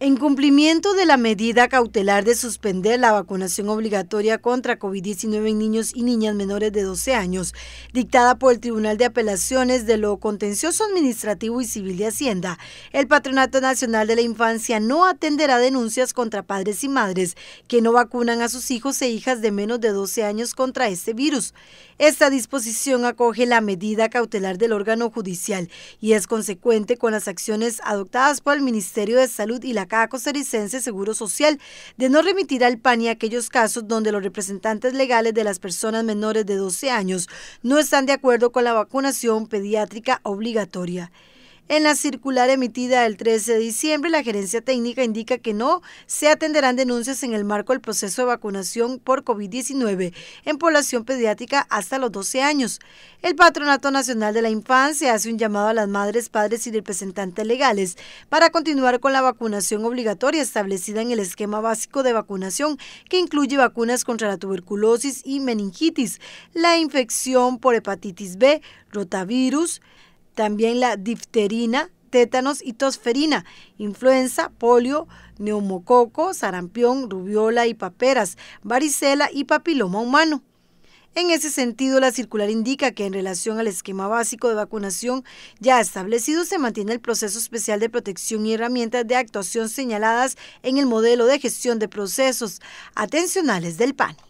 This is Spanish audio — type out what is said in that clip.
En cumplimiento de la medida cautelar de suspender la vacunación obligatoria contra COVID-19 en niños y niñas menores de 12 años, dictada por el Tribunal de Apelaciones de lo Contencioso Administrativo y Civil de Hacienda, el Patronato Nacional de la Infancia no atenderá denuncias contra padres y madres que no vacunan a sus hijos e hijas de menos de 12 años contra este virus. Esta disposición acoge la medida cautelar del órgano judicial y es consecuente con las acciones adoptadas por el Ministerio de Salud y la cada Seguro Social de no remitir al PANI aquellos casos donde los representantes legales de las personas menores de 12 años no están de acuerdo con la vacunación pediátrica obligatoria. En la circular emitida el 13 de diciembre, la gerencia técnica indica que no se atenderán denuncias en el marco del proceso de vacunación por COVID-19 en población pediátrica hasta los 12 años. El Patronato Nacional de la Infancia hace un llamado a las madres, padres y representantes legales para continuar con la vacunación obligatoria establecida en el esquema básico de vacunación que incluye vacunas contra la tuberculosis y meningitis, la infección por hepatitis B, rotavirus, también la difterina, tétanos y tosferina, influenza, polio, neumococo, sarampión, rubiola y paperas, varicela y papiloma humano. En ese sentido, la circular indica que en relación al esquema básico de vacunación ya establecido se mantiene el proceso especial de protección y herramientas de actuación señaladas en el modelo de gestión de procesos atencionales del PAN.